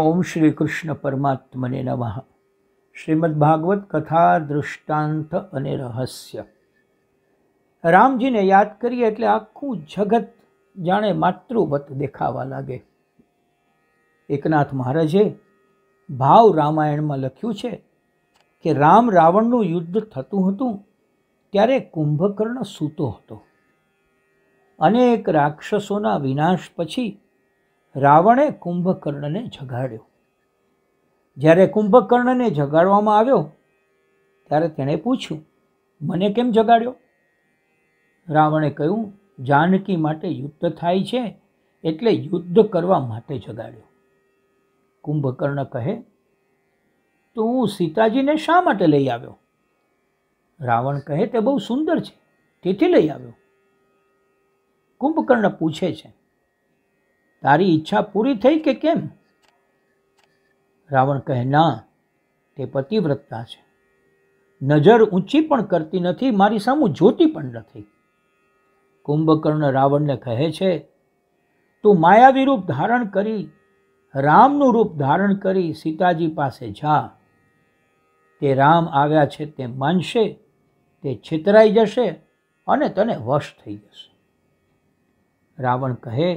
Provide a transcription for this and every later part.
ઓમ શ્રી કૃષ્ણ પરમાત્મને નમઃ શ્રીમદ ભાગવત કથા દૃષ્ટાંત અને રહસ્ય રામજીને યાદ કરીએ એટલે આખું જગત જાણે માતૃવત દેખાવા લાગે એકનાથ મહારાજે ભાવ રામાયણમાં લખ્યું છે કે રામ રાવણનું યુદ્ધ થતું હતું ત્યારે કુંભકર્ણ સૂતો હતો અનેક રાક્ષસોના વિનાશ પછી રાવણે કુંભકર્ણને જગાડ્યો જ્યારે કુંભકર્ણને જગાડવામાં આવ્યો ત્યારે તેણે પૂછ્યું મને કેમ જગાડ્યો રાવણે કહ્યું જાનકી માટે યુદ્ધ થાય છે એટલે યુદ્ધ કરવા માટે જગાડ્યો કુંભકર્ણ કહે તો હું સીતાજીને શા માટે લઈ આવ્યો રાવણ કહે તે બહુ સુંદર છે તેથી લઈ આવ્યો કુંભકર્ણ પૂછે છે તારી ઈચ્છા પૂરી થઈ કે કેમ રાવણ કહે ના તે પતિવ્રતતા છે નજર ઊંચી પણ કરતી નથી મારી સામું જોતી પણ નથી કુંભકર્ણ રાવણને કહે છે તું માયાવી રૂપ ધારણ કરી રામનું રૂપ ધારણ કરી સીતાજી પાસે જા તે રામ આવ્યા છે તે માનશે તે છેતરાઈ જશે અને તને વશ થઈ જશે રાવણ કહે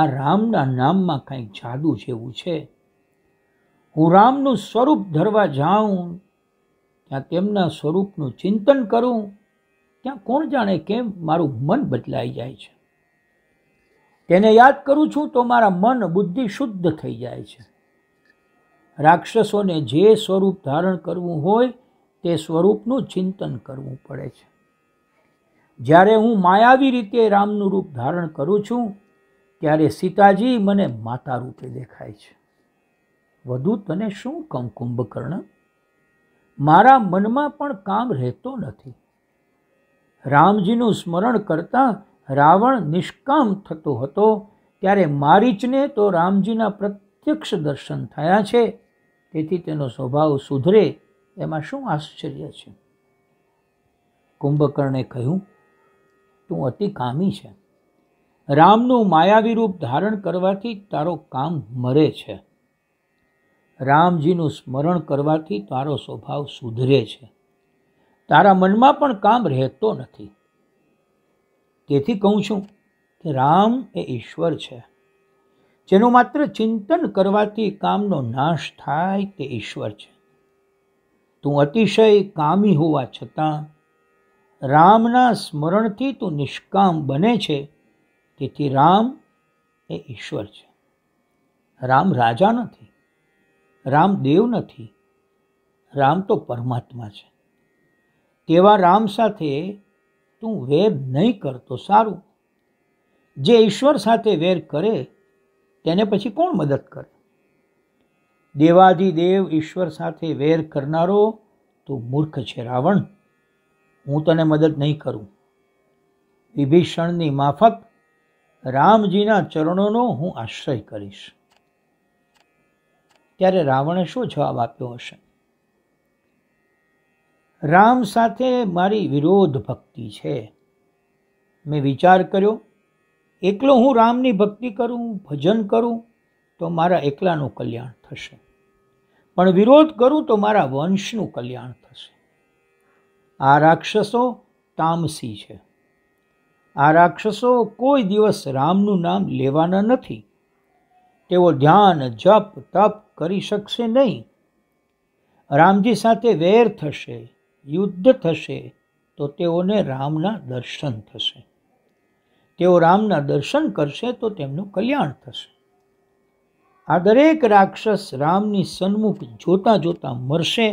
આ રામના નામમાં કાંઈક જાદુ જેવું છે હું રામનું સ્વરૂપ ધરવા જાઉં ત્યાં તેમના સ્વરૂપનું ચિંતન કરું ત્યાં કોણ જાણે કેમ મારું મન બદલાઈ જાય છે તેને યાદ કરું છું તો મારા મન બુદ્ધિ શુદ્ધ થઈ જાય છે રાક્ષસોને જે સ્વરૂપ ધારણ કરવું હોય તે સ્વરૂપનું ચિંતન કરવું પડે છે જ્યારે હું માયાવી રીતે રામનું રૂપ ધારણ કરું છું ત્યારે સીતાજી મને માતા રૂપે દેખાય છે વધુ તને શું કહું કુંભકર્ણ મારા મનમાં પણ કામ રહેતો નથી રામજીનું સ્મરણ કરતાં રાવણ નિષ્કામ થતો હતો ત્યારે મારી જ ને તો રામજીના પ્રત્યક્ષ દર્શન થયા છે તેથી તેનો સ્વભાવ સુધરે એમાં શું આશ્ચર્ય છે કુંભકર્ણે કહ્યું તું અતિ કામી છે રામનું માયાવી રૂપ ધારણ કરવાથી તારો કામ મરે છે રામજીનું સ્મરણ કરવાથી તારો સ્વભાવ સુધરે છે તારા મનમાં પણ કામ રહેતો નથી તેથી કહું છું કે રામ એ ઈશ્વર છે જેનું માત્ર ચિંતન કરવાથી કામનો નાશ થાય તે ઈશ્વર છે તું અતિશય કામી હોવા છતાં રામના સ્મરણથી તું નિષ્કામ બને છે તેથી રામ એ ઈશ્વર છે રામ રાજા નથી રામ દેવ નથી રામ તો પરમાત્મા છે તેવા રામ સાથે તું વેર નહીં કરતો સારું જે ઈશ્વર સાથે વેર કરે તેને પછી કોણ મદદ કરે દેવાધિદેવ ઈશ્વર સાથે વેર કરનારો તું મૂર્ખ છે રાવણ હું તને મદદ નહીં કરું વિભીષણની માફક રામજીના ચરણોનો હું આશ્રય કરીશ ત્યારે રાવણે શું જવાબ આપ્યો હશે રામ સાથે મારી વિરોધ ભક્તિ છે મેં વિચાર કર્યો એકલો હું રામની ભક્તિ કરું ભજન કરું તો મારા એકલાનું કલ્યાણ થશે પણ વિરોધ કરું તો મારા વંશનું કલ્યાણ થશે આ રાક્ષસો તામસી છે આ રાક્ષસો કોઈ દિવસ રામનું નામ લેવાના નથી તેઓ ધ્યાન જપ તપ કરી શકશે નહીં રામજી સાથે વેર થશે યુદ્ધ થશે તો તેઓને રામના દર્શન થશે તેઓ રામના દર્શન કરશે તો તેમનું કલ્યાણ થશે આ દરેક રાક્ષસ રામની સન્મુખ જોતાં જોતાં મરશે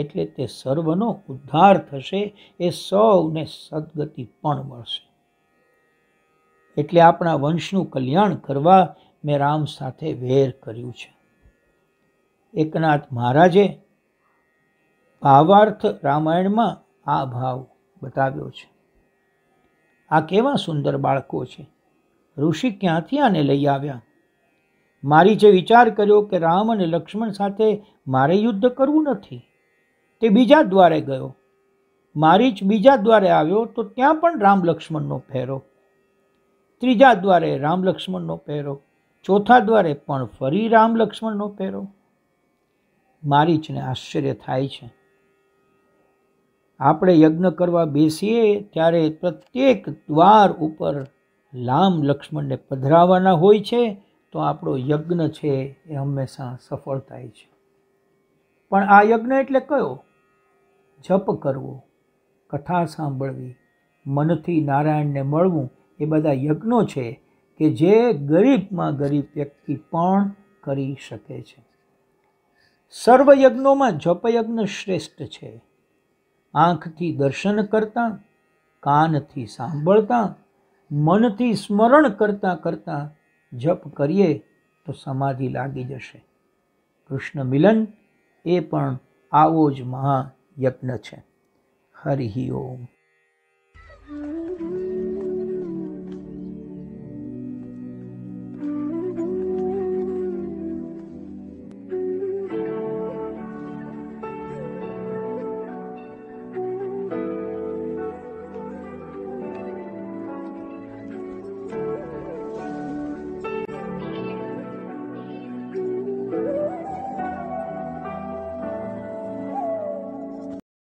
એટલે તે સર્વનો ઉદ્ધાર થશે એ સૌને સદગતિ પણ મળશે એટલે આપણા વંશનું કલ્યાણ કરવા મેં રામ સાથે વેર કર્યું છે એકનાથ મહારાજે ભાવાર્થ રામાયણમાં આ ભાવ બતાવ્યો છે આ કેવા સુંદર બાળકો છે ઋષિ ક્યાંથી આને લઈ આવ્યા મારી જે વિચાર કર્યો કે રામ અને લક્ષ્મણ સાથે મારે યુદ્ધ કરવું નથી તે બીજા દ્વારે ગયો મારી જ બીજા દ્વારે આવ્યો તો ત્યાં પણ રામ લક્ષ્મણનો ફેરો ત્રીજા દ્વારે રામ લક્ષ્મણનો પહેરો ચોથા દ્વારે પણ ફરી રામ લક્ષ્મણનો પહેરો મારીચને આશ્ચર્ય થાય છે આપણે યજ્ઞ કરવા બેસીએ ત્યારે પ્રત્યેક દ્વાર ઉપર રામ લક્ષ્મણને પધરાવવાના હોય છે તો આપણો યજ્ઞ છે એ હંમેશા સફળ થાય છે પણ આ યજ્ઞ એટલે કયો જપ કરવો કથા સાંભળવી મનથી નારાયણને મળવું એ બધા યજ્ઞો છે કે જે ગરીબમાં ગરીબ વ્યક્તિ પણ કરી શકે છે સર્વ યજ્ઞોમાં જપયજ્ઞ શ્રેષ્ઠ છે આંખથી દર્શન કરતાં કાનથી સાંભળતા મનથી સ્મરણ કરતાં કરતાં જપ કરીએ તો સમાધિ લાગી જશે કૃષ્ણ મિલન એ પણ આવો જ મહાયજ્ઞ છે હરિ ઓમ